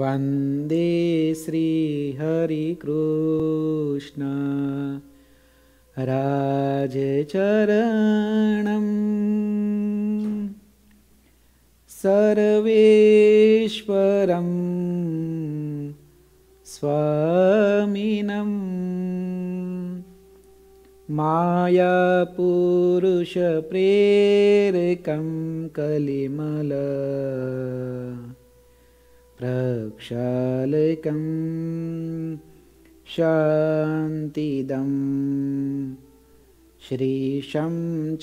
वन्दे श्रीहरिकृष्ण राजचरणम् सर्वेश्वरं स्वामिनम् मायापुरुषप्रेरकं कलिमल रक्षालेकं शान्तिदम् श्रीशं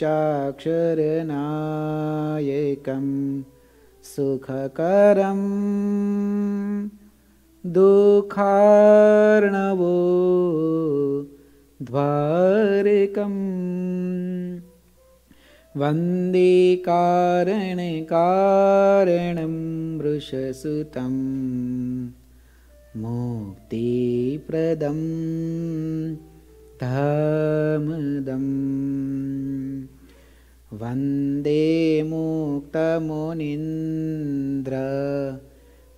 चाक्षरनायकं सुखकरं दुःखार्णवो द्वारिकम् वन्दे कारणकारणं मृषसुतं मुक्तिप्रदम् त वन्दे मुक्तमोनिन्द्र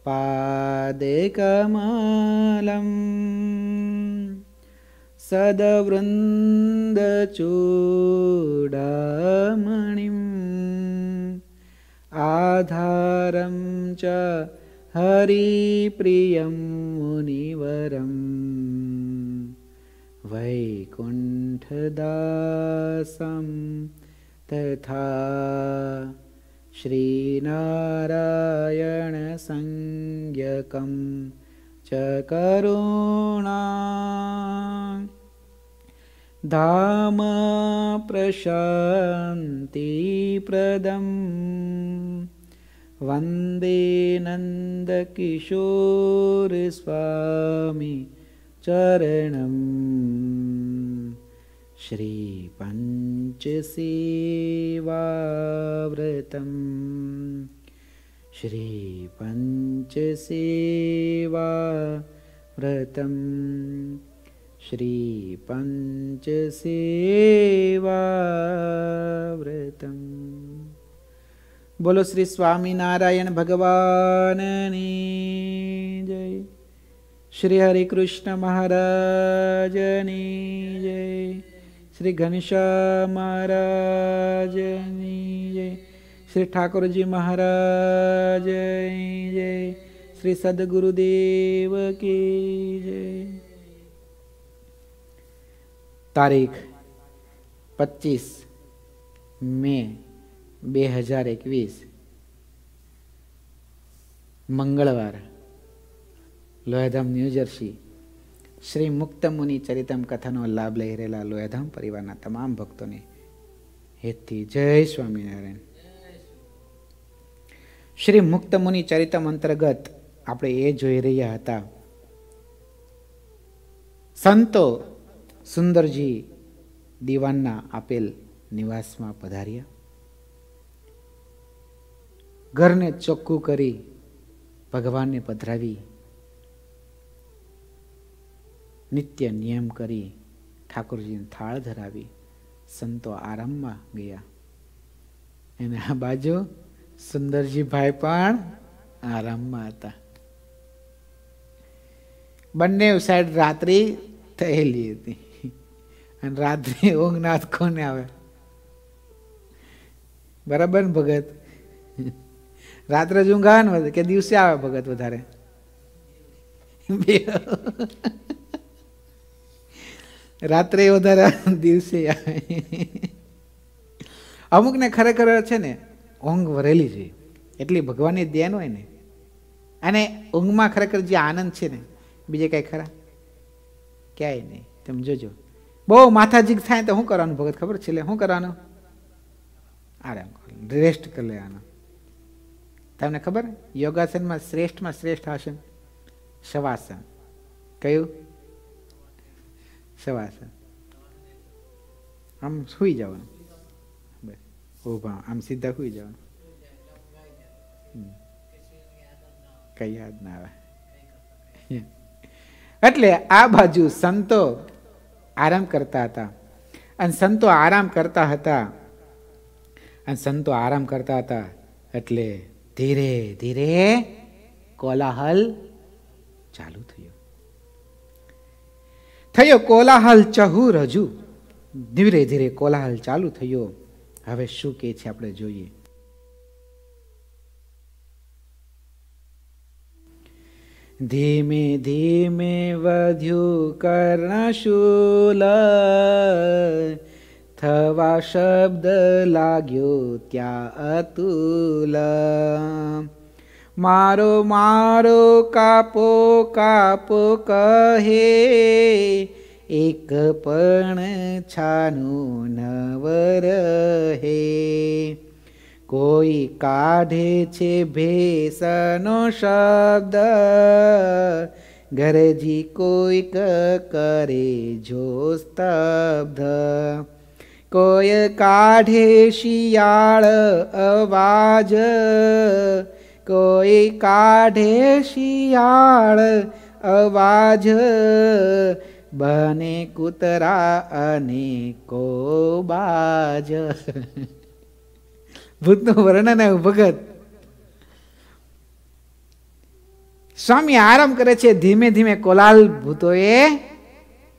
पाद् सदवृन्दचूडामणिम् आधारं च हरिप्रियं मुनिवरं वैकुण्ठदासं तथा श्रीनारायणसंज्ञकं च करुणा प्रशान्तिप्रदम् वन्दे नन्दकिशोस्वामी चरणम् श्रीपञ्चसेवाव्रतम् श्रीपञ्चसेवाव्रतम् શ્રીપંચસેવાવ્રતમ બોલો શ્રી સ્વામિનારાયણ ભગવાનની જય શ્રી હરિકૃષ્ણ મહારાજની જય શ્રી ઘનશ્યા મહારાજની જય શ્રી ઠાકોરજી મહારાજ જય શ્રી સદગુરુદેવ કી જય તારીખ પચીસ મે બે હજાર એકવીસ મંગળવાર લોયાધામ ન્યૂજર્સી શ્રી મુક્ત મુનિ ચરિતમ કથાનો લાભ લઈ રહેલા લોયાધામ પરિવારના તમામ ભક્તોને હેતથી જય સ્વામિનારાયણ શ્રી મુક્ત મુનિ ચરિતમ અંતર્ગત આપણે એ જોઈ રહ્યા હતા સંતો સુંદરજી દીવાનના આપેલ નિવાસમાં પધાર્યા ઘરને ચોખ્ખું કરી ભગવાનને પધરાવી નિત્ય નિયમ કરી ઠાકોરજીને થાળ ધરાવી સંતો આરામમાં ગયા એને આ બાજુ સુંદરજી ભાઈ પણ આરામમાં હતા બંને સાઈડ રાત્રિ થયેલી હતી અને રાત્રે ઊંઘનાથ કોને આવે બરાબર ને ભગત રાત્રે જ ઊંઘ ને કે દિવસે આવે ભગત વધારે રાત્રે વધારે દિવસે આવે અમુકને ખરેખર છે ને ઊંઘ વરેલી છે એટલી ભગવાનની ધ્યાન હોય ને અને ઊંઘમાં ખરેખર જે આનંદ છે ને બીજે કાંઈ ખરા ક્યાંય નહીં તમે જોજો બહુ માથાજી થાય તો શું કરવાનું ભગત ખબર છે એટલે શું કરવાનું આરામ રેસ્ટ કરી લેવાનો તમને ખબર યોગાસનમાં શ્રેષ્ઠમાં શ્રેષ્ઠ આસન શવાસન કયું શવાસન આમ સુઈ જવાનું બસ ઉભા આમ સીધા સુઈ જવાનું કઈ યાદ ના આવે એટલે આ બાજુ સંતો આરામ કરતા હતા અને સંતો આરામ કરતા હતા અને સંતો આરામ કરતા હતા એટલે ધીરે ધીરે કોલાહલ ચાલુ થયો થયો કોલાહલ ચહુ રજુ ધીરે ધીરે કોલાહલ ચાલુ થયો હવે શું કે છે આપણે જોઈએ ધીમે ધીમે વધ્યું શૂલ થવા શબ્દ લાગ્યો ત્યાં અતુલ મારો મારો કાપો કાપો કહે એક પણ છાનું નવર હે કોઈ કાઢે છે ભેસનો શબ્દ ઘરજી કોઈક કરે જો સ્તબ્ધ કોઈ કાઢે શિયાળ અવાજ કોઈ કાઢે શિયાળ અવાજ બને કૂતરા અને કોબાજ ભૂતનું વર્ણન આવ્યું ભગત સ્વામી આરામ કરે છે ધીમે ધીમે કોલાલ ભૂતોએ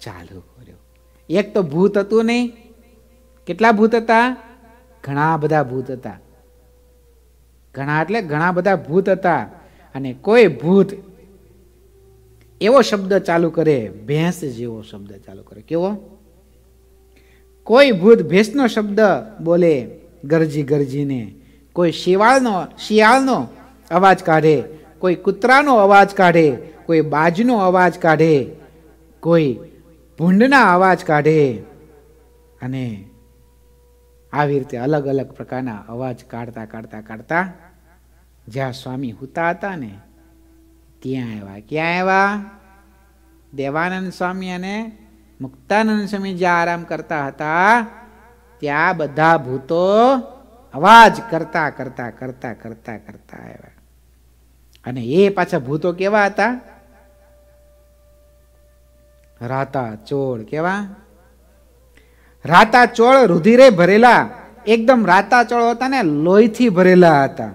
ચાલુ કર્યો એક તો ભૂત હતું નહીં કેટલા ભૂત હતા ઘણા બધા ભૂત હતા ઘણા એટલે ઘણા બધા ભૂત હતા અને કોઈ ભૂત એવો શબ્દ ચાલુ કરે ભેંસ જેવો શબ્દ ચાલુ કરે કેવો કોઈ ભૂત ભેંસનો શબ્દ બોલે ગરજી ગરજીને કોઈ શિવાળનો શિયાળનો અવાજ કાઢે કોઈ કૂતરાનો અવાજ કાઢે કોઈ બાજનો અવાજ કાઢે કોઈ ભૂંડના અવાજ કાઢે અને આવી રીતે અલગ અલગ પ્રકારના અવાજ કાઢતા કાઢતા કાઢતા જ્યાં સ્વામી હુતા હતા ને ત્યાં આવ્યા ક્યાં આવ્યા દેવાનંદ સ્વામી અને મુક્તાનંદ સ્વામી જ્યાં આરામ કરતા હતા ત્યાં બધા ભૂતો અવાજ કરતા કરતા કરતા કરતા કરતા આવ્યા અને એ પાછા ભૂતો કેવા હતા રાતા ચોળ કેવા રાતા ચોળ રુધિરે ભરેલા એકદમ રાતા ચોળ હતા ને લોહીથી ભરેલા હતા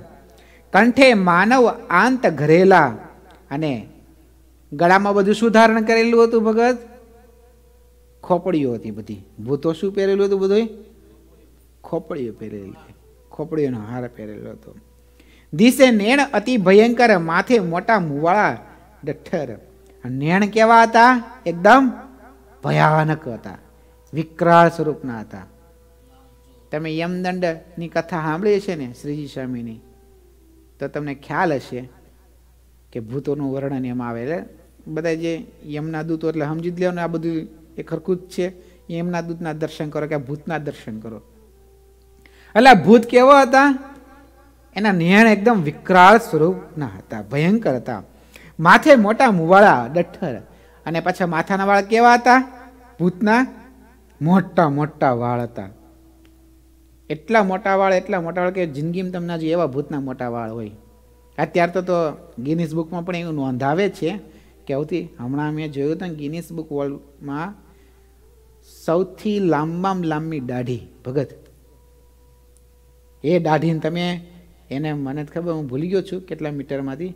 કંઠે માનવ આંત ઘરેલા અને ગળામાં બધું શું ધારણ કરેલું હતું ભગત ખોપડીઓ હતી બધી ભૂતો શું પહેરેલું હતું બધું ખોપડીઓ પહેરેલી ખોપડીઓનો હાર પહેરેલો હતો દિશે નેણ અતિ ભયંકર માથે મોટા મુવાળા ડઠ્ઠર નેણ કેવા હતા એકદમ ભયાનક હતા વિકરાળ સ્વરૂપના હતા તમે યમદંડની કથા સાંભળી છે ને શ્રીજી સ્વામીની તો તમને ખ્યાલ હશે કે ભૂતોનું વર્ણન એમાં આવે એટલે બધા જે યમના દૂતો એટલે સમજી જ લેવાનું આ બધું એ ખરખું જ છે યમના દૂતના દર્શન કરો કે ભૂતના દર્શન કરો એટલે ભૂત કેવા હતા એના નિહાણ એકદમ વિકરાળ સ્વરૂપના હતા ભયંકર હતા માથે મોટા મુવાળા ડઠ્ઠર અને પાછા માથાના વાળ કેવા હતા ભૂતના મોટા મોટા વાળ હતા એટલા મોટા વાળ એટલા મોટા વાળ કે જિંદગીમાં તમને જે એવા ભૂતના મોટા વાળ હોય અત્યાર તો તો ગિનિસ બુકમાં પણ એવું નોંધાવે છે કે સૌથી હમણાં મેં જોયું હતું ગિનિસ બુક વર્લ્ડમાં સૌથી લાંબામાં લાંબી દાઢી ભગત એ દાઢીને તમે એને મને ખબર હું ભૂલી ગયો છું કેટલા મીટરમાંથી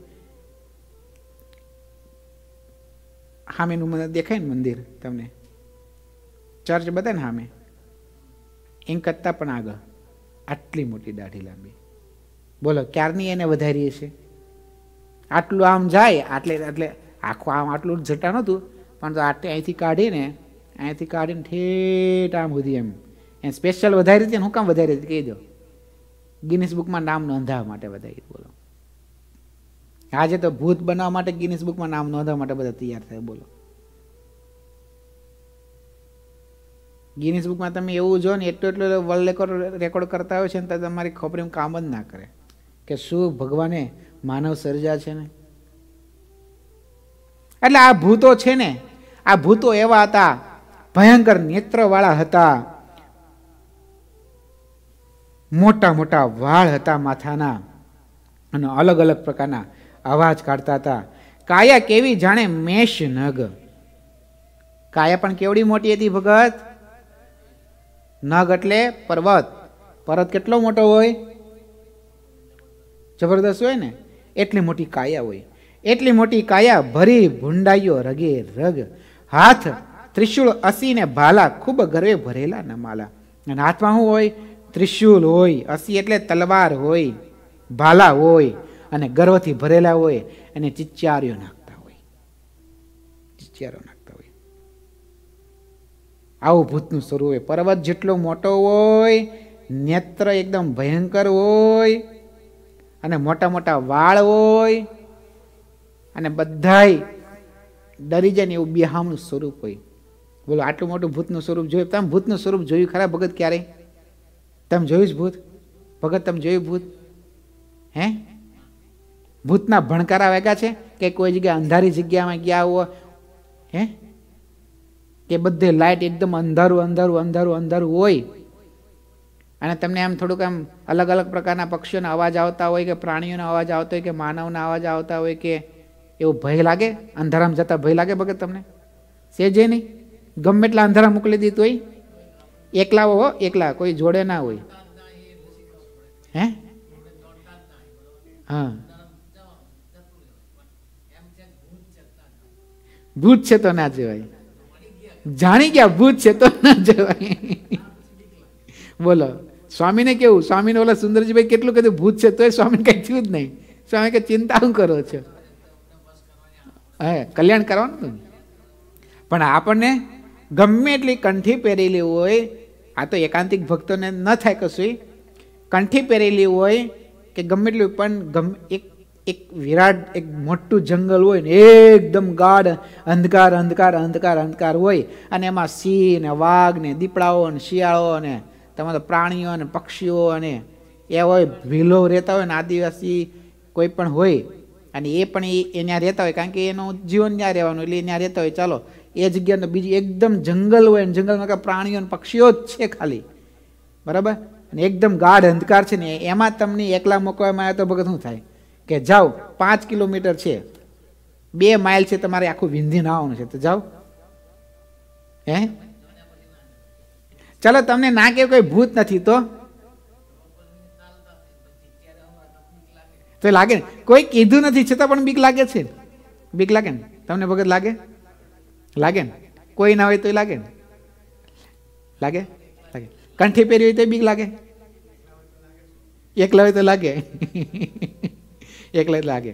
સામેનું મને દેખાય ને મંદિર તમને ચર્ચ બધા ને સામે એમ કરતાં પણ આગળ આટલી મોટી દાઢી લાંબી બોલો ક્યારની એને વધારી હશે આટલું આમ જાય આટલે એટલે આખું આમ આટલું જટા નહોતું પણ તો આટલે અહીંથી કાઢીને અહીંથી કાઢીને ઠેઠ આમ સુધી એમ સ્પેશિયલ વધારી હતી હું કામ વધારી હતી કહી દો ગિનિસ બુકમાં નામ નોંધાવવા માટે બધા બોલો આજે તો ભૂત બનાવવા માટે ગિનિસ બુકમાં નામ નોંધાવવા માટે બધા તૈયાર થાય બોલો ગિનિસ બુકમાં તમે એવું જો ને એટલો એટલો વર્લ્ડ રેકોર્ડ રેકોર્ડ કરતા હોય છે ને તો તમારી ખોપરીમાં કામ જ ના કરે કે શું ભગવાને માનવ સર્જા છે ને એટલે આ ભૂતો છે ને આ ભૂતો એવા હતા ભયંકર નેત્રવાળા હતા મોટા મોટા વાળ હતા માથાના અને અલગ અલગ પ્રકારના અવાજ કાઢતા હતા કાયા કેવી જાણે મેષ નગ કાયા પણ કેવડી મોટી હતી ભગત નગ એટલે પર્વત પર્વત કેટલો મોટો હોય જબરદસ્ત હોય ને એટલી મોટી કાયા હોય એટલી મોટી કાયા ભરી ભૂંડાઈઓ રગે રગ હાથ ત્રિશુળ ને ભાલા ખૂબ ગરવે ભરેલા ને માલા અને હાથમાં શું હોય ત્રિશુલ હોય અસી એટલે તલવાર હોય ભાલા હોય અને ગર્વથી ભરેલા હોય અને ચિચ્ચારીઓ નાખતા હોય ચિચ્ચારીઓ નાખતા હોય આવું ભૂતનું સ્વરૂપ હોય પર્વત જેટલો મોટો હોય નેત્ર એકદમ ભયંકર હોય અને મોટા મોટા વાળ હોય અને બધાય ડરી જાય ને એવું બિહામણું સ્વરૂપ હોય બોલો આટલું મોટું ભૂતનું સ્વરૂપ જોયું તમે ભૂતનું સ્વરૂપ જોયું ખરા ભગત ક્યારેય તમે જોયું જ ભૂત ભગત તમે જોયું ભૂત હે ભૂતના ભણકારા વેગા છે કે કોઈ જગ્યાએ અંધારી જગ્યામાં ગયા હોય હે કે બધે લાઇટ એકદમ અંધારું અંધારું અંધારું અંધારું હોય અને તમને આમ થોડુંક આમ અલગ અલગ પ્રકારના પક્ષીઓના અવાજ આવતા હોય કે પ્રાણીઓના અવાજ આવતો હોય કે માનવના અવાજ આવતા હોય કે એવો ભય લાગે અંધારામાં જતા ભય લાગે ભગત તમને સેજે નહીં ગમે એટલા અંધારા મોકલી દીધું હોય એકલા હો એકલા કોઈ જોડે ના હોય હે હા ભૂત છે તો ના જવાય જાણી ગયા ભૂત છે તો ના જવાય બોલો સ્વામીને કેવું સ્વામીને ઓલા સુંદરજીભાઈ કેટલું કીધું ભૂત છે તોય સ્વામીને કઈ થયું જ નહીં સ્વામી કે ચિંતા શું કરો છો હે કલ્યાણ કરવાનું પણ આપણને ગમે એટલી કંઠી પહેરેલી હોય આ તો એકાંતિક ભક્તોને ન થાય કશું કંઠી પહેરેલી હોય કે ગમે એટલું પણ ગમે એક એક વિરાટ એક મોટું જંગલ હોય ને એકદમ ગાઢ અંધકાર અંધકાર અંધકાર અંધકાર હોય અને એમાં સિંહ ને વાઘ ને દીપડાઓ ને શિયાળો ને તમારા પ્રાણીઓ ને પક્ષીઓ અને એ હોય ભીલો રહેતા હોય ને આદિવાસી કોઈ પણ હોય અને એ પણ એ ત્યાં રહેતા હોય કારણ કે એનું જીવન ત્યાં રહેવાનું એટલે ત્યાં રહેતા હોય ચાલો એ જગ્યાને બીજી એકદમ જંગલ હોય ને જંગલમાં કાંઈ પ્રાણીઓ પક્ષીઓ જ છે ખાલી બરાબર અને એકદમ ગાઢ અંધકાર છે ને એમાં તમને એકલા મૂકવામાં આવે તો ભગત શું થાય કે જાઓ પાંચ કિલોમીટર છે બે માઇલ છે તમારે આખું વિંધી ના આવવાનું છે તો જાઓ હે ચાલો તમને ના કે કોઈ ભૂત નથી તો તો લાગે ને કોઈ કીધું નથી છતાં પણ બીક લાગે છે બીક લાગે ને તમને ભગત લાગે લાગે ને કોઈ ના હોય તો લાગે ને લાગે લાગે કંઠી પહેરી હોય તો બીક લાગે એકલા હોય તો લાગે એકલા લાગે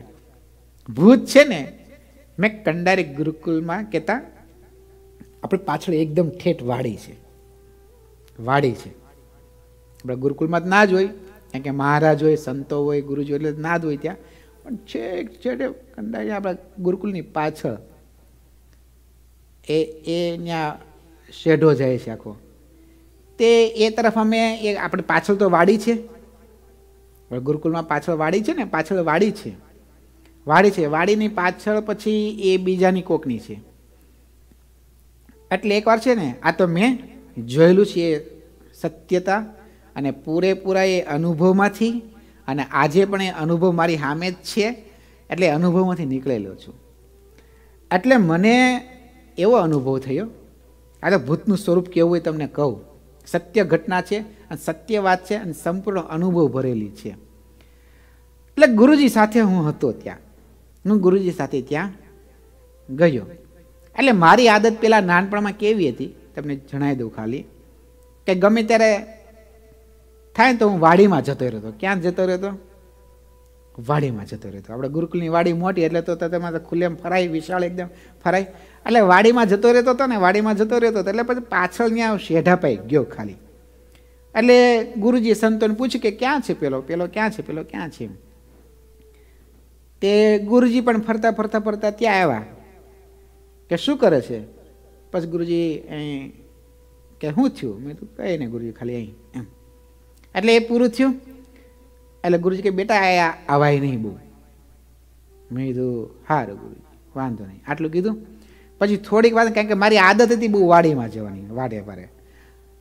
ભૂત છે ને મેં કંડારી ગુરુકુલમાં કહેતા આપણે પાછળ એકદમ ઠેઠ વાડી છે વાડી છે આપણે ગુરુકુલમાં ના જ હોય કારણ કે મહારાજ હોય સંતો હોય ગુરુજી એટલે ના જ હોય ત્યાં પણ છેક છેડે કંડારી આપણા ગુરુકુલની પાછળ એ એ ત્યાં શેઢો જાય છે આખો તે એ તરફ અમે એ આપણે પાછળ તો વાડી છે ગુરુકુલમાં પાછળ વાડી છે ને પાછળ વાડી છે વાડી છે વાડીની પાછળ પછી એ બીજાની કોકની છે એટલે એકવાર છે ને આ તો મેં જોયેલું છે એ સત્યતા અને પૂરેપૂરા એ અનુભવમાંથી અને આજે પણ એ અનુભવ મારી સામે જ છે એટલે અનુભવમાંથી નીકળેલો છું એટલે મને એવો અનુભવ થયો આ તો ભૂતનું સ્વરૂપ કેવું હોય તમને કહું સત્ય ઘટના છે અને સત્ય વાત છે અને સંપૂર્ણ અનુભવ ભરેલી છે એટલે ગુરુજી સાથે હું હતો ત્યાં હું ગુરુજી સાથે ત્યાં ગયો એટલે મારી આદત પેલા નાનપણમાં કેવી હતી તમને જણાવી દઉં ખાલી કે ગમે ત્યારે થાય ને તો હું વાડીમાં જતો રહેતો ક્યાં જતો રહેતો વાડીમાં જતો રહેતો આપણે ગુરુકુલની વાડી મોટી એટલે તો તમે ખુલ્લેમ ફરાય વિશાળ એકદમ ફરાય એટલે વાડીમાં જતો રહેતો હતો ને વાડીમાં જતો રહેતો હતો એટલે પછી પાછળ ત્યાં શેઢાભાઈ ગયો ખાલી એટલે ગુરુજી સંતોને પૂછ્યું કે ક્યાં છે પેલો પેલો ક્યાં છે પેલો ક્યાં છે તે ગુરુજી પણ ફરતા ફરતા ફરતા ત્યાં આવ્યા કે શું કરે છે પછી ગુરુજી અહીં કે શું થયું મેં તું કહી ને ગુરુજી ખાલી અહીં એમ એટલે એ પૂરું થયું એટલે ગુરુજી કે બેટા આયા આવાય નહીં બહુ મેં કીધું હારું ગુરુજી વાંધો નહીં આટલું કીધું પછી થોડીક વાર કારણ કે મારી આદત હતી બહુ વાડીમાં જવાની વાડે વારે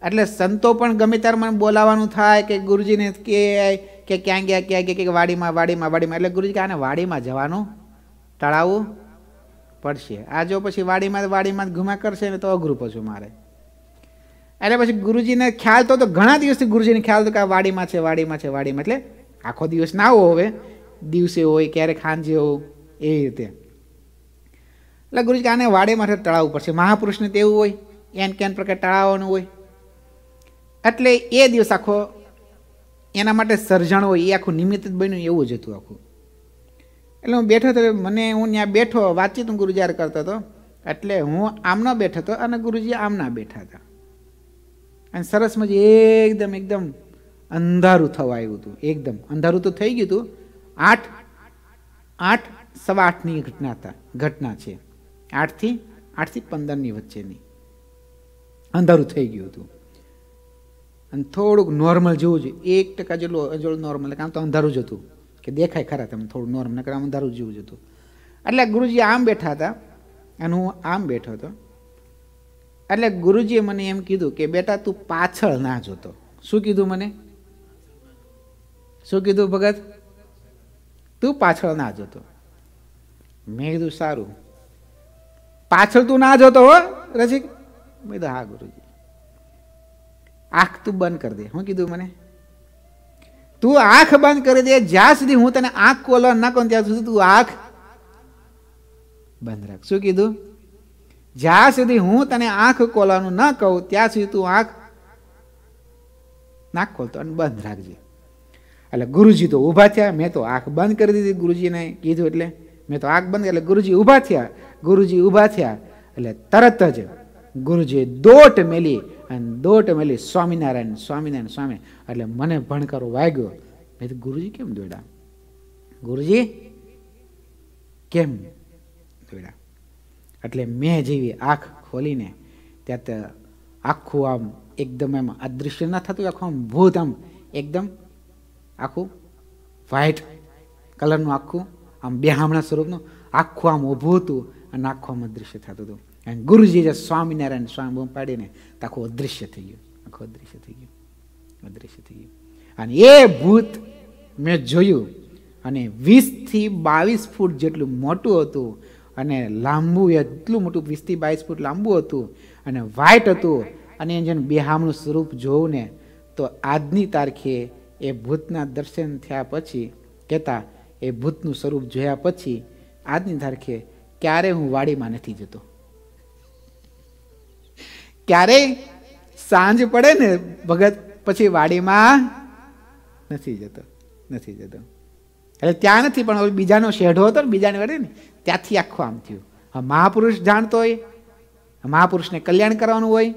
એટલે સંતો પણ ગમે ત્યારે મને બોલાવાનું થાય કે ગુરુજીને કે કે ક્યાં ગયા ક્યાં ગયા કે વાડીમાં વાડીમાં વાડીમાં એટલે ગુરુજી કે આને વાડીમાં જવાનું ટળાવવું પડશે આ જો પછી વાડીમાં વાડીમાં ઘુમા કરશે ને તો અઘરું પછી મારે એટલે પછી ગુરુજીને ખ્યાલ તો તો ઘણા દિવસથી ગુરુજીને ખ્યાલ તો કે આ વાડીમાં છે વાડીમાં છે વાડીમાં એટલે આખો દિવસ ના હોવો હવે દિવસે હોય ક્યારેક સાંજે હોય એવી રીતે એટલે ગુરુજી આને વાડે માથે ટળાવવું પડશે મહાપુરુષને તેવું હોય એન કેન પ્રકાર ટળાવવાનું હોય એટલે એ દિવસ આખો એના માટે સર્જણ હોય એ આખું નિમિત્ત બન્યું એવું જ હતું આખું એટલે હું બેઠો તો મને હું ત્યાં બેઠો વાતચીત હું ગુરુજી કરતો હતો એટલે હું આમનો બેઠો હતો અને ગુરુજી આમના બેઠા હતા અને સરસ મજા એકદમ એકદમ અંધારું થવા આવ્યું હતું એકદમ અંધારું તો થઈ ગયું હતું આઠ આઠ સવા આઠની ઘટના હતા ઘટના છે આઠથી આઠથી પંદરની વચ્ચેની અંધારું થઈ ગયું હતું અને થોડુંક નોર્મલ જેવું જ એક ટકા જેટલું જેટલું નોર્મલ કામ તો અંધારું જ હતું કે દેખાય ખરા તમે થોડું નોર્મલ કારણ અંધારું જેવું જ હતું એટલે ગુરુજી આમ બેઠા હતા અને હું આમ બેઠો હતો એટલે ગુરુજીએ મને એમ કીધું કે બેટા તું પાછળ ના જોતો શું કીધું મને શું કીધું ભગત તું પાછળ ના જોતો મેં કીધું સારું પાછળ તું ના જોતો હો રસિક મેં હા ગુરુજી આંખ તું બંધ કરી દે શું કીધું મને તું આંખ બંધ કરી દે જ્યાં સુધી હું તને આંખ કોલો ના કહું ત્યાં સુધી તું આંખ બંધ રાખ શું કીધું જ્યાં સુધી હું તને આંખ ખોલવાનું ન કહું ત્યાં સુધી તું આંખ ના ખોલતો અને બંધ રાખજે એટલે ગુરુજી તો ઊભા થયા મેં તો આંખ બંધ કરી દીધી ગુરુજીને કીધું એટલે મેં તો આંખ બંધ એટલે ગુરુજી ઊભા થયા ગુરુજી ઊભા થયા એટલે તરત જ ગુરુજી દોટ મેલી અને દોટ મેલી સ્વામિનારાયણ સ્વામિનારાયણ સ્વામી એટલે મને ભણકારો વાગ્યો મેં ગુરુજી કેમ દોડ્યા ગુરુજી કેમ દોડ્યા એટલે મેં જેવી આંખ ખોલીને ત્યાં તો આખું આમ એકદમ એમ અદૃશ્ય ના થતું આખું આમ ભૂત આમ એકદમ આખું વ્હાઇટ કલરનું આખું આમ બેહામણા સ્વરૂપનું આખું આમ ઊભું હતું અને આખું અદૃશ્ય થતું હતું અને ગુરુજી જે સ્વામિનારાયણ સ્વામી બૂમ પાડીને તો આખું અદૃશ્ય થઈ ગયું આખું અદૃશ્ય થઈ ગયું અદૃશ્ય થઈ ગયું અને એ ભૂત મેં જોયું અને વીસથી બાવીસ ફૂટ જેટલું મોટું હતું અને લાંબુ એટલું મોટું વીસથી બાવીસ ફૂટ લાંબુ હતું અને વ્હાઇટ હતું અને જેને બેહામણું સ્વરૂપ જોઉં ને તો આજની તારીખે એ ભૂતના દર્શન થયા પછી કહેતા એ ભૂતનું સ્વરૂપ જોયા પછી આજની તારીખે ક્યારે હું વાડીમાં નથી જતો ક્યારે સાંજ પડે ને ભગત પછી વાડીમાં નથી જતો નથી જતો એટલે ત્યાં નથી પણ બીજાનો શેઢો હતો ને બીજાને વડે ને ત્યાંથી આખું આમ થયું હવે મહાપુરુષ જાણતો હોય મહાપુરુષને કલ્યાણ કરવાનું હોય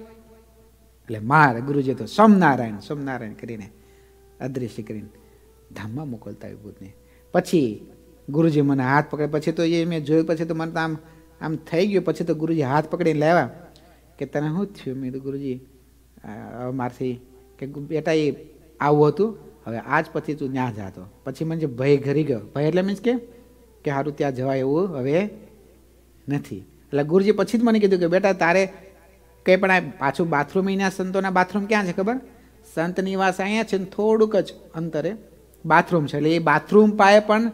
એટલે માર ગુરુજી તો સોમનારાયણ સોમનારાયણ કરીને અદ્રશ્ય કરીને ધામમાં મોકલતા હોય વિભૂતને પછી ગુરુજી મને હાથ પકડે પછી તો એ મેં જોયું પછી તો મને તો આમ આમ થઈ ગયું પછી તો ગુરુજી હાથ પકડીને લેવા કે તને શું થયું મેં તો ગુરુજી મારથી કે બેટા એ આવું હતું હવે આજ પછી તું ત્યાં જાતો પછી મને જે ભય ઘરી ગયો ભય એટલે મીન્સ કે કે સારું ત્યાં જવાય એવું હવે નથી એટલે ગુરુજી પછી જ મને કીધું કે બેટા તારે કંઈ પણ આ પાછું બાથરૂમ અહીંના સંતોના બાથરૂમ ક્યાં છે ખબર સંત નિવાસ અહીંયા છે ને થોડુંક જ અંતરે બાથરૂમ છે એટલે એ બાથરૂમ પાએ પણ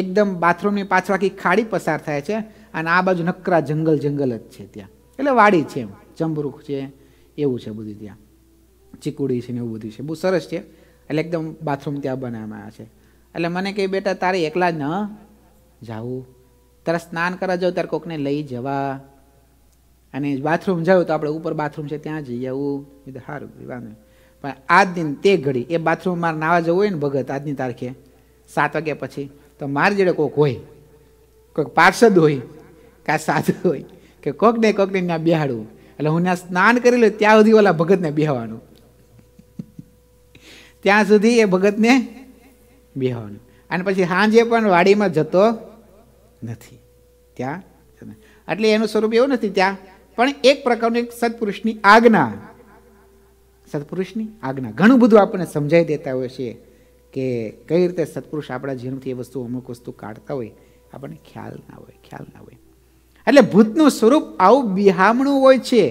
એકદમ બાથરૂમની પાછળ આખી ખાડી પસાર થાય છે અને આ બાજુ નકરા જંગલ જંગલ જ છે ત્યાં એટલે વાડી છે એમ ચંબરૂખ છે એવું છે બધું ત્યાં ચીકુડી છે ને એવું બધું છે બહુ સરસ છે એટલે એકદમ બાથરૂમ ત્યાં બનાવવામાં આવ્યા છે એટલે મને કહે બેટા તારે એકલા ન જાવું તારે સ્નાન કરવા જાવ ત્યારે કોકને લઈ જવા અને બાથરૂમ જાવ તો આપણે ઉપર બાથરૂમ છે ત્યાં જઈ આવું તો સારું વાંધો પણ આજ દિન તે ઘડી એ બાથરૂમમાં નાવા જવું હોય ને ભગત આજની તારીખે સાત વાગ્યા પછી તો માર જોડે કોઈક હોય કોઈક પાર્ષદ હોય કાં સાધુ હોય કે કોકને ને ત્યાં બેહાડવું એટલે હું ત્યાં સ્નાન કરી લઉં ત્યાં સુધી ઓલા ભગતને બેહવાનું ત્યાં સુધી એ ભગતને બેહવાનું અને પછી સાંજે પણ વાડીમાં જતો નથી ત્યાં એટલે એનું સ્વરૂપ એવું નથી ત્યાં પણ એક પ્રકારની સત્પુરુષની આજ્ઞા સત્પુરુષની આજ્ઞા ઘણું બધું આપણને સમજાઈ દેતા હોય છે કે કઈ રીતે સત્પુરુષ આપણા જીવનથી એ વસ્તુ અમુક વસ્તુ કાઢતા હોય આપણને ખ્યાલ ના હોય ખ્યાલ ના હોય એટલે ભૂતનું સ્વરૂપ આવું બિહામણું હોય છે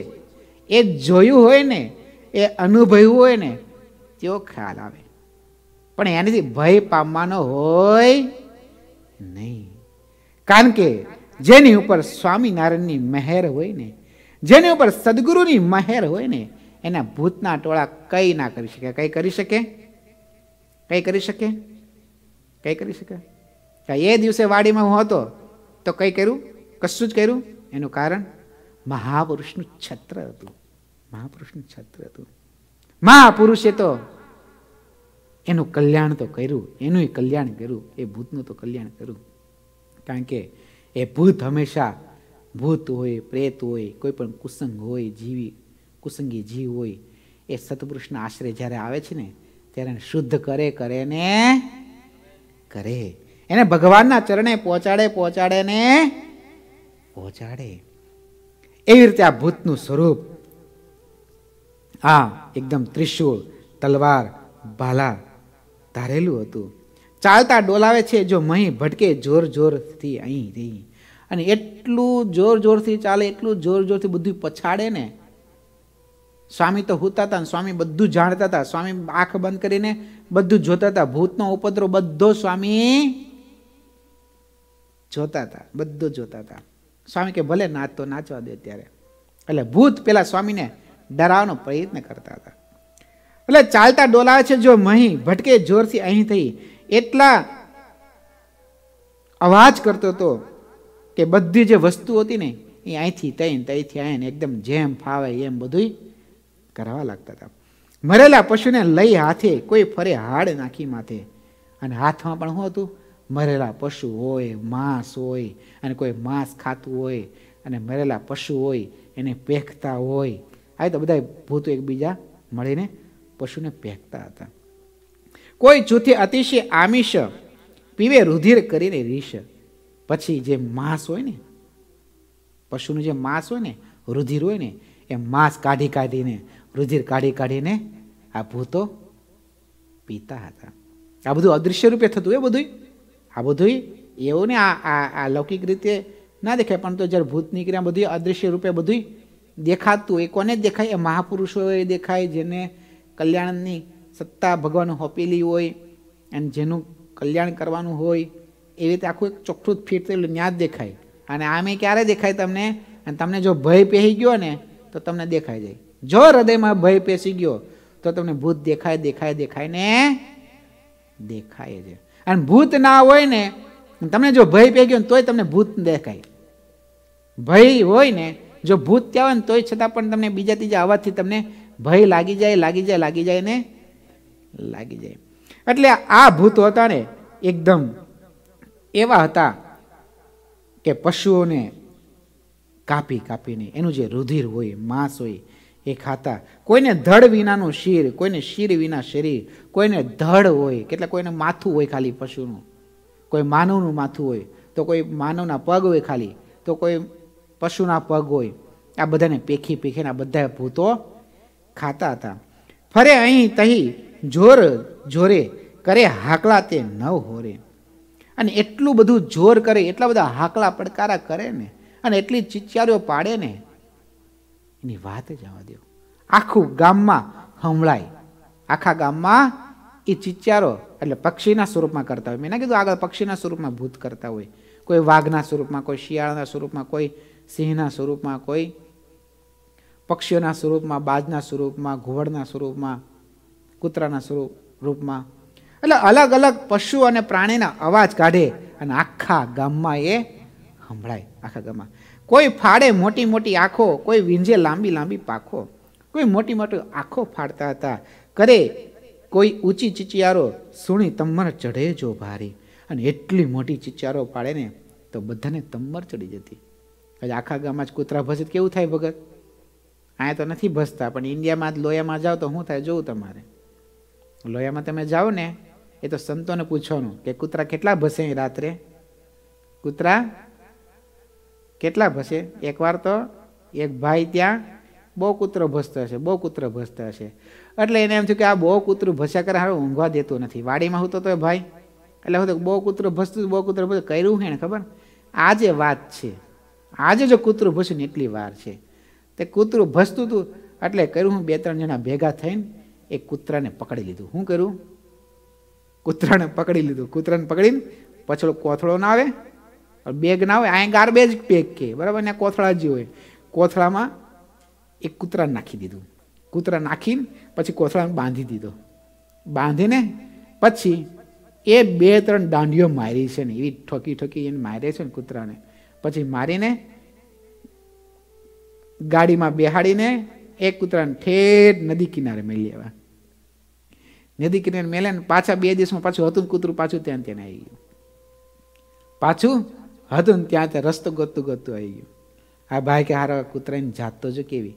એ જોયું હોય ને એ અનુભવ્યું હોય ને તેવો ખ્યાલ આવે પણ એનાથી ભય પામવાનો હોય નહીં કારણ કે જેની ઉપર સ્વામિનારાયણની મહેર હોય ને જેની ઉપર સદગુરુની મહેર હોય ને એના ભૂતના ટોળા કંઈ ના કરી શકે કંઈ કરી શકે કંઈ કરી શકે કંઈ કરી શકે એ દિવસે વાડીમાં હું હતો તો કંઈ કર્યું કશું જ કર્યું એનું કારણ મહાપુરુષનું છત્ર હતું મહાપુરુષનું છત્ર હતું મહાપુરુષે તો એનું કલ્યાણ તો કર્યું એનું કલ્યાણ કર્યું એ ભૂતનું તો કલ્યાણ કર્યું કારણ કે એ ભૂત હંમેશા ભૂત હોય પ્રેત હોય કોઈ પણ કુસંગ હોય જીવી કુસંગી જીવ હોય એ સત્પુરુષના આશરે જ્યારે આવે છે ને ત્યારે શુદ્ધ કરે કરે ને કરે એને ભગવાનના ચરણે પહોંચાડે પહોંચાડે ને પહોંચાડે એવી રીતે આ ભૂતનું સ્વરૂપ આ એકદમ ત્રિશુળ તલવાર ભાલા ધારેલું હતું ચાલતા ડોલાવે છે જો મહી ભટકે જોર જોરથી અહીં રહી અને એટલું જોર જોરથી ચાલે એટલું જોર જોરથી બધું પછાડે ને સ્વામી તો હોતા હતા સ્વામી બધું જાણતા હતા સ્વામી આંખ બંધ કરીને બધું જોતા હતા ભૂતનો ઉપદ્રવ બધો સ્વામી જોતા હતા બધું જોતા હતા સ્વામી કે ભલે નાચ તો નાચવા દે ત્યારે એટલે ભૂત પેલા સ્વામીને ડરાવવાનો પ્રયત્ન કરતા હતા એટલે ચાલતા ડોલાવે છે જો મહી ભટકે જોરથી અહીં થઈ એટલા અવાજ કરતો હતો કે બધી જે વસ્તુ હતી ને એ અહીંથી તઈ તઈથી અહીં એકદમ જેમ ફાવે એમ બધું કરાવવા લાગતા હતા મરેલા પશુને લઈ હાથે કોઈ ફરે હાડ નાખી માથે અને હાથમાં પણ શું હતું મરેલા પશુ હોય માંસ હોય અને કોઈ માંસ ખાતું હોય અને મરેલા પશુ હોય એને પેખતા હોય આ તો બધા ભૂતો એકબીજા મળીને પશુને પેખતા હતા કોઈ જૂથે અતિશય આમિષ પીવે રુધિર કરીને રીશ પછી જે માંસ હોય ને પશુનું જે માંસ હોય ને રુધિર હોય ને એ માંસ કાઢી કાઢીને રુધિર કાઢી કાઢીને આ ભૂતો પીતા હતા આ બધું અદૃશ્ય રૂપે થતું એ બધું આ બધું એવું ને આ આ લૌકિક રીતે ના દેખાય પણ તો જ્યારે ભૂત નીકળ્યા બધું અદૃશ્ય રૂપે બધું દેખાતું એ કોને દેખાય એ મહાપુરુષોએ દેખાય જેને કલ્યાણની સત્તા ભગવાન હોપેલી હોય અને જેનું કલ્યાણ કરવાનું હોય એ રીતે આખું એક ચોખ્ખું ફિટ થયેલું ન્યા જ દેખાય અને આમે ક્યારે દેખાય તમને અને તમને જો ભય પહેરી ગયો ને તો તમને દેખાઈ જાય જો હૃદયમાં ભય પેસી ગયો તો તમને ભૂત દેખાય દેખાય દેખાય ને દેખાય છે અને ભૂત ના હોય ને તમને જો ભય પે ગયો તોય તમને ભૂત દેખાય ભય હોય ને જો ભૂત ત્યાં હોય ને તોય છતાં પણ તમને બીજા ત્રીજા અવાજથી તમને ભય લાગી જાય લાગી જાય લાગી જાય ને લાગી જાય એટલે આ ભૂત હતા ને એકદમ એવા હતા કે પશુઓને કાપી કાપીને એનું જે રુધિર હોય માંસ હોય એ ખાતા કોઈને ધડ વિનાનું શીર કોઈને શીર વિના શરીર કોઈને ધડ હોય કેટલા કોઈને માથું હોય ખાલી પશુનું કોઈ માનવનું માથું હોય તો કોઈ માનવના પગ હોય ખાલી તો કોઈ પશુના પગ હોય આ બધાને પેખી પેખીને આ બધા ભૂતો ખાતા હતા ફરે અહીં તહી જોર જોરે કરે હાકલા તે ન હોરે અને એટલું બધું જોર કરે એટલા બધા હાકલા પડકારા કરે ને અને એટલી ચિચ્ચારીઓ પાડે ને એની વાત જવા આવવા દો આખું ગામમાં હંભળાય આખા ગામમાં એ ચિચ્ચારો એટલે પક્ષીના સ્વરૂપમાં કરતા હોય મેં ના કીધું આગળ પક્ષીના સ્વરૂપમાં ભૂત કરતા હોય કોઈ વાઘના સ્વરૂપમાં કોઈ શિયાળના સ્વરૂપમાં કોઈ સિંહના સ્વરૂપમાં કોઈ પક્ષીઓના સ્વરૂપમાં બાજના સ્વરૂપમાં ઘુવડના સ્વરૂપમાં કૂતરાના સ્વરૂપ રૂપમાં એટલે અલગ અલગ પશુ અને પ્રાણીના અવાજ કાઢે અને આખા ગામમાં એ સંભળાય આખા ગામમાં કોઈ ફાડે મોટી મોટી આંખો કોઈ વીંઝે લાંબી લાંબી પાખો કોઈ મોટી મોટી આંખો ફાડતા હતા કરે કોઈ ઊંચી ચિચિયારો સુણી તમ્મર ચઢે જો ભારી અને એટલી મોટી ચિચિયારો પાડે ને તો બધાને તમ્મર ચડી જતી આજે આખા ગામમાં જ કૂતરા ભસે કેવું થાય ભગત અહીંયા તો નથી ભસતા પણ ઇન્ડિયામાં જ લોયામાં જાઓ તો શું થાય જોવું તમારે લોયામાં તમે જાઓ ને એ તો સંતોને પૂછવાનું કે કૂતરા કેટલા ભસે રાત્રે કૂતરા કેટલા ભસે એકવાર તો એક ભાઈ ત્યાં બહુ કૂતરો ભસતો હશે બહુ કૂતરો ભસતો હશે એટલે એને એમ થયું કે આ બહુ કૂતરું ભસ્યા કરે હારું ઊંઘવા દેતો નથી વાડીમાં હોતો તો ભાઈ એટલે હું તો બહુ કૂતરો ભસતું બહુ કૂતરો ભસ કર્યું હેણ ખબર આજે વાત છે આજે જો કૂતરું ભસ્યું ને એટલી વાર છે તે કૂતરું ભસતું હતું એટલે કર્યું હું બે ત્રણ જણા ભેગા થઈને એ કૂતરાને પકડી લીધું શું કર્યું કૂતરાને પકડી લીધું કૂતરાને પકડીને પછડો કોથળો ના આવે બેગ ના હોય અહીંયા ગાર્બેજ પેક કે બરાબર ને કોથળા જે હોય કોથળામાં એક કૂતરા નાખી દીધું કૂતરા નાખીને પછી કોથળાને બાંધી દીધો બાંધીને પછી એ બે ત્રણ દાંડીઓ મારી છે ને એવી ઠોકી ઠોકી એને મારે છે ને કૂતરાને પછી મારીને ગાડીમાં બેહાડીને એ કૂતરાને ઠેર નદી કિનારે મેળી આવ્યા નદી કિનારે મેલે પાછા બે દિવસમાં પાછું હતું કૂતરું પાછું ત્યાં ત્યાં આવી ગયું પાછું હતું ને ત્યાં ત્યાં રસ્તો ગોતું ગોતું આવી ગયું આ ભાઈ કે હારા કૂતરાની જાત તો જો કેવી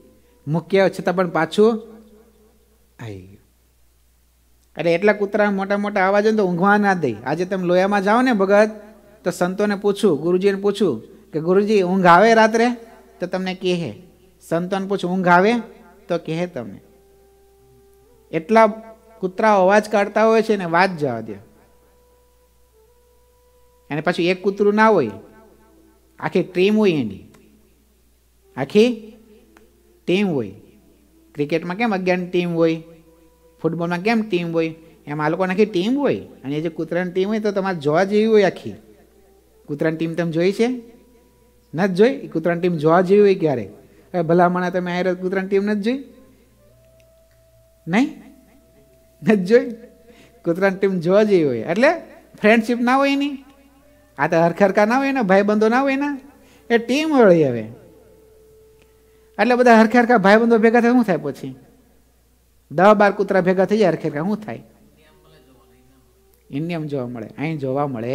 મૂક્યા છતાં પણ પાછું આવી ગયું એટલે એટલા કૂતરા મોટા મોટા આવાજ તો ઊંઘવા ના દે આજે તમે લોયામાં જાઓ ને ભગત તો સંતોને પૂછું ગુરુજીને પૂછું કે ગુરુજી ઊંઘ આવે રાત્રે તો તમને કહે સંતોને પૂછું ઊંઘ આવે તો કહે તમને એટલા કૂતરા અવાજ કાઢતા હોય છે ને વાત જવા દે અને પાછું એક કૂતરું ના હોય આખી ટીમ હોય એની આખી ટીમ હોય ક્રિકેટમાં કેમ અગિયાર ટીમ હોય ફૂટબોલમાં કેમ ટીમ હોય એમ આ લોકોની આખી ટીમ હોય અને એ જે કૂતરાની ટીમ હોય તો તમારે જોવા જેવી હોય આખી કૂતરાની ટીમ તમે જોઈ છે નથી જોઈ એ કૂતરાની ટીમ જોવા જેવી હોય ક્યારે હવે ભલામણા તમે આયર કૂતરાની ટીમ નથી જોઈ નહીં નથી જોઈ કૂતરાની ટીમ જોવા જેવી હોય એટલે ફ્રેન્ડશીપ ના હોય એની આ તો હરખરકા ના હોય ને ભાઈબંધો ના હોય ને એ ટીમ વળી હવે એટલે બધા હરખેરખા ભાઈબંધો ભેગા થાય શું થાય પછી દહ બાર કૂતરા ભેગા થઈ જાય હરખેરખા શું થાય ઇન્ડિયમ જોવા મળે અહીં જોવા મળે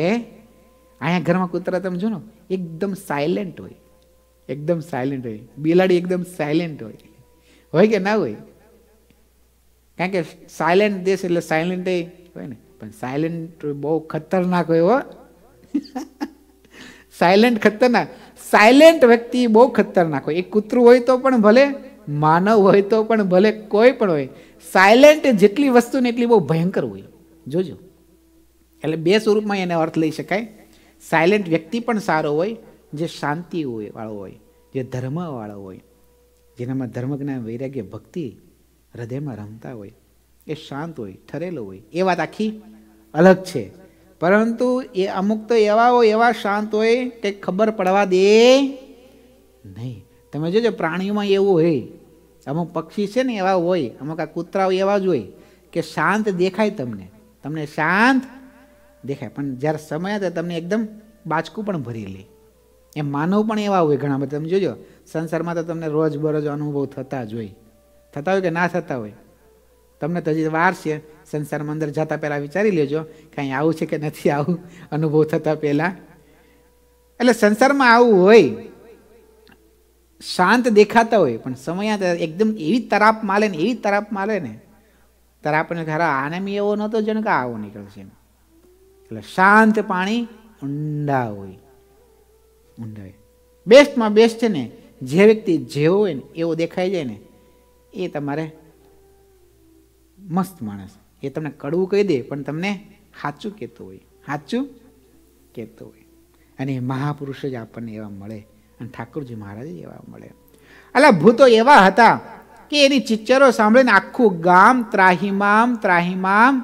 અહીંયા ઘરમાં કૂતરા તમે જો ને એકદમ સાયલેન્ટ હોય એકદમ સાયલેન્ટ હોય બિલાડી એકદમ સાયલેન્ટ હોય હોય કે ના હોય કારણ કે સાયલેન્ટ દેશ એટલે સાયલેન્ટ હોય ને પણ સાયલેન્ટ બહુ ખતરનાક હોય હો સાયલેન્ટ ખતરનાક સાયલેન્ટ વ્યક્તિ બહુ ખતરનાક હોય એ કૂતરું હોય તો પણ ભલે માનવ હોય તો પણ ભલે કોઈ પણ હોય સાયલેન્ટ જેટલી વસ્તુ ને એટલી બહુ ભયંકર હોય જોજો એટલે બે સ્વરૂપમાં એને અર્થ લઈ શકાય સાયલેન્ટ વ્યક્તિ પણ સારો હોય જે શાંતિ હોય વાળો હોય જે ધર્મવાળો હોય જેનામાં ધર્મ જ્ઞાન વૈરાગ્ય ભક્તિ હૃદયમાં રમતા હોય એ શાંત હોય ઠરેલો હોય એ વાત આખી અલગ છે પરંતુ એ અમુક તો એવા હોય એવા શાંત હોય કે ખબર પડવા દે નહીં તમે જોજો પ્રાણીઓમાં એવું હોય અમુક પક્ષી છે ને એવા હોય અમુક આ કૂતરાઓ એવા જ હોય કે શાંત દેખાય તમને તમને શાંત દેખાય પણ જ્યારે સમય હતા તમને એકદમ બાચકું પણ ભરી લે એમ માનવ પણ એવા હોય ઘણા બધા તમે જોજો સંસારમાં તો તમને રોજબરોજ અનુભવ થતા જ હોય થતા હોય કે ના થતા હોય તમને તો હજી વાર છે સંસારમાં અંદર જતા પહેલાં વિચારી લેજો કાંઈ આવું છે કે નથી આવું અનુભવ થતા પહેલાં એટલે સંસારમાં આવું હોય શાંત દેખાતા હોય પણ સમય એકદમ એવી તરાપ માલે ને એવી તરાપ માલે ને તરાપને ખરા આનેમી એવો નહોતો જેને કે આવો નીકળશે એટલે શાંત પાણી ઊંડા હોય ઊંડા હોય બેસ્ટમાં બેસ્ટ છે ને જે વ્યક્તિ જેવો હોય ને એવો દેખાઈ જાય ને એ તમારે મસ્ત માણસ એ તમને કડવું કહી દે પણ તમને સાચું કહેતું હોય સાચું કહેતું હોય અને એ મહાપુરુષ જ આપણને એવા મળે અને ઠાકોરજી મહારાજ એવા મળે અલા ભૂતો એવા હતા કે એની ચિચ્ચરો સાંભળીને આખું ગામ ત્રાહિમામ ત્રાહિમામ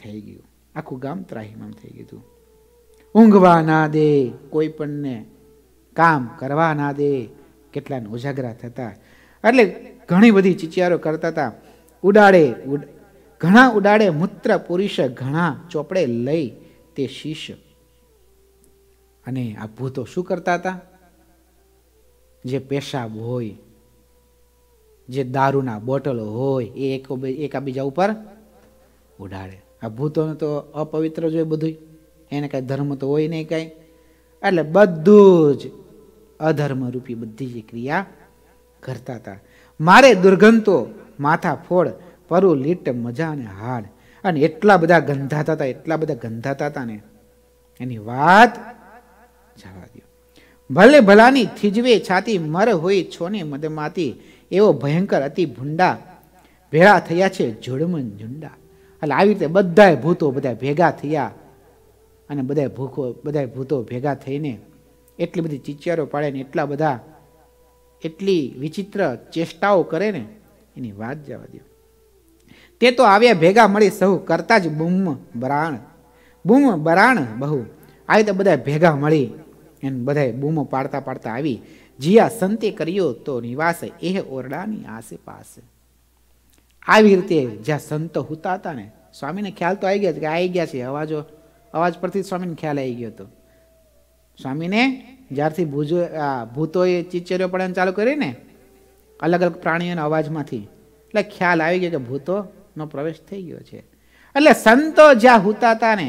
થઈ ગયું આખું ગામ ત્રાહિમામ થઈ ગયું ઊંઘવા ના દે કોઈ પણને કામ કરવા ના દે કેટલાને ઉજાગરા થતા એટલે ઘણી બધી ચિચિયારો કરતા હતા ઉડાડે ઘણા ઉડાડે મૂત્ર પુરુષ ઘણા ચોપડે લઈ તે શિષ્ય અને આ ભૂતો શું કરતા હતા જે પેશાબ હોય જે દારૂના બોટલો હોય એ એક એકાબીજા ઉપર ઉડાડે આ ભૂતોને તો અપવિત્ર જોઈએ બધું એને કાંઈ ધર્મ તો હોય નહીં કાંઈ એટલે બધું જ અધર્મરૂપી બધી જ ક્રિયા કરતા હતા મારે દુર્ગંધો માથા ફોડ પરુ લીટ મજા અને હાડ અને એટલા બધા ગંધાતા હતા એટલા બધા ગંધાતા હતા ને એની વાત જવા દો ભલે ભલાની થીજવે છાતી મર હોય છોની મદમાતી એવો ભયંકર અતિ ભૂંડા ભેળા થયા છે જોડમન ઝુંડા એટલે આવી રીતે બધાય ભૂતો બધા ભેગા થયા અને બધા ભૂખો બધા ભૂતો ભેગા થઈને એટલી બધી ચિચિયારો પાડે ને એટલા બધા એટલી વિચિત્ર ચેષ્ટાઓ કરે ને એની વાત જવા દો તે તો આવ્યા ભેગા મળી સહુ કરતા જ બૂમ બરાણ બૂમ બરાણ બહુ આવી રીતે બધા ભેગા મળી એને બધાએ બૂમો પાડતા પાડતા આવી જીયા સંતે કર્યો તો નિવાસ એ ઓરડાની આસેપાસ આવી રીતે જ્યાં સંતો હુતા હતા ને સ્વામીને ખ્યાલ તો આવી ગયો કે આવી ગયા છે અવાજો અવાજ પરથી સ્વામીને ખ્યાલ આવી ગયો હતો સ્વામીને જ્યારથી ભૂજો ભૂતોએ ચીચરીઓ પડવાનું ચાલુ કરીને અલગ અલગ પ્રાણીઓના અવાજમાંથી એટલે ખ્યાલ આવી ગયો કે ભૂતોનો પ્રવેશ થઈ ગયો છે એટલે સંતો જ્યાં હતા ને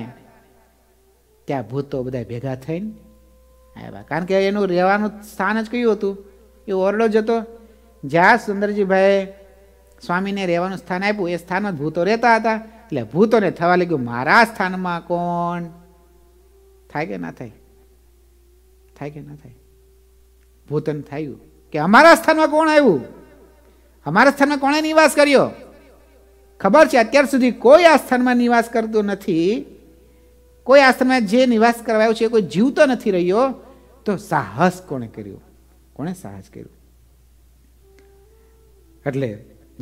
ત્યાં ભૂતો બધા ભેગા થઈને આવ્યા કારણ કે એનું રહેવાનું સ્થાન જ કયું હતું એ ઓરડો જતો જ્યાં સુંદરજીભાઈ સ્વામીને રહેવાનું સ્થાન આપ્યું એ સ્થાનમાં ભૂતો રહેતા હતા એટલે ભૂતોને થવા લાગ્યું મારા સ્થાનમાં કોણ થાય કે ના થાય થાય કે ના થાય ભૂતન થયું કે અમારા સ્થાનમાં કોણ આવ્યું અમારા સ્થાનમાં કોણે નિવાસ કર્યો ખબર છે અત્યાર સુધી કોઈ આ સ્થાનમાં નિવાસ કરતો નથી કોઈ આ સ્થાનમાં જે નિવાસ કરવાયો છે કોઈ જીવતો નથી રહ્યો તો સાહસ કોણે કર્યું કોણે સાહસ કર્યું એટલે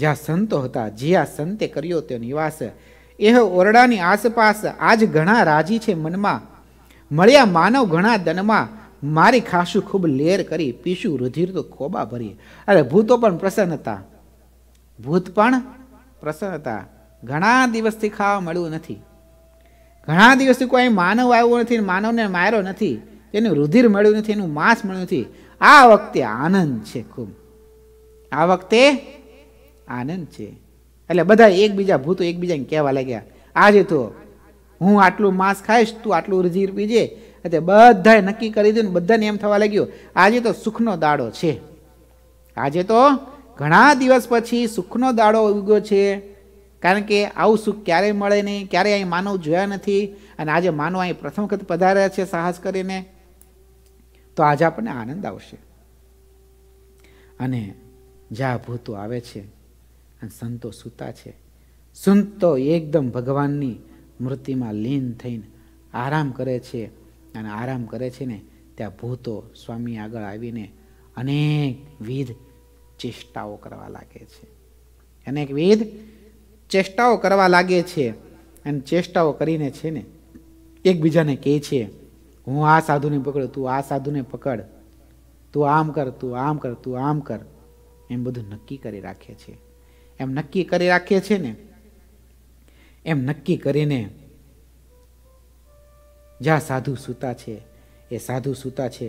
જ્યાં સંતો હતા જે આ સંતે કર્યો તે નિવાસ એ ઓરડાની આસપાસ આજ ઘણા રાજી છે મનમાં મળ્યા માનવ ઘણા દનમાં મારી ખાસું ખૂબ લેર કરી પીશું રુધિર તો ખોબા ભરી અરે ભૂતો પણ પ્રસન્ન હતા ભૂત પણ પ્રસન્ન હતા ઘણા દિવસથી ખાવા મળ્યું નથી ઘણા દિવસથી કોઈ માનવ આવ્યો નથી માનવને માર્યો નથી તેનું રુધિર મળ્યું નથી એનું માંસ મળ્યું નથી આ વખતે આનંદ છે ખૂબ આ વખતે આનંદ છે એટલે બધા એકબીજા ભૂતો એકબીજાને કહેવા લાગ્યા આજે તો હું આટલું માંસ ખાઈશ તું આટલું રુધિર પીજે એટલે બધાએ નક્કી કરી દીધું ને બધાને એમ થવા લાગ્યું આજે તો સુખનો દાડો છે આજે તો ઘણા દિવસ પછી સુખનો દાડો ઉગ્યો છે કારણ કે આવું સુખ ક્યારેય મળે નહીં ક્યારેય અહીં માનવ જોયા નથી અને આજે માનવ અહીં પ્રથમ વખત પધાર્યા છે સાહસ કરીને તો આજે આપણને આનંદ આવશે અને જ્યાં ભૂતો આવે છે અને સંતો સૂતા છે સંતો એકદમ ભગવાનની મૂર્તિમાં લીન થઈને આરામ કરે છે અને આરામ કરે છે ને ત્યાં ભૂતો સ્વામી આગળ આવીને અનેકવિધ ચેષ્ટાઓ કરવા લાગે છે અનેકવિધ ચેષ્ટાઓ કરવા લાગે છે અને ચેષ્ટાઓ કરીને છે ને એકબીજાને કહે છે હું આ સાધુને પકડ તું આ સાધુને પકડ તું આમ કર તું આમ કર તું આમ કર એમ બધું નક્કી કરી રાખે છે એમ નક્કી કરી રાખે છે ને એમ નક્કી કરીને જ્યાં સાધુ સૂતા છે એ સાધુ સૂતા છે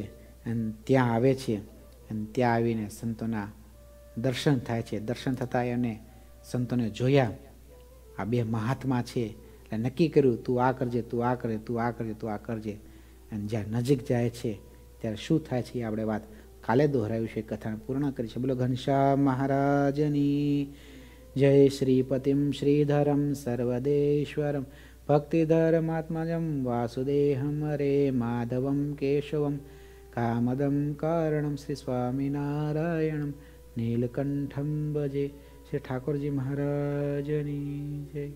અને ત્યાં આવે છે અને ત્યાં આવીને સંતોના દર્શન થાય છે દર્શન થતાં એને સંતોને જોયા આ બે મહાત્મા છે એટલે નક્કી કર્યું તું આ કરજે તું આ કરે તું આ કરજે તું આ કરજે અને જ્યાં નજીક જાય છે ત્યારે શું થાય છે એ આપણે વાત કાલે દોહરાયું છે કથાને પૂર્ણ કરી છે બોલો ઘનશ્યામ મહારાજની જય શ્રીપતિમ શ્રીધરમ સર્વદેશ્વરમ ભક્તિધર્માત્મજં વાસુદેહં હરે માધવં કેશવં કામદં કારણમ શ્રી સ્વામિનારાયણમ નીલકંઠમ ભજે શ્રી ઠાકોરજી મહારાજની જય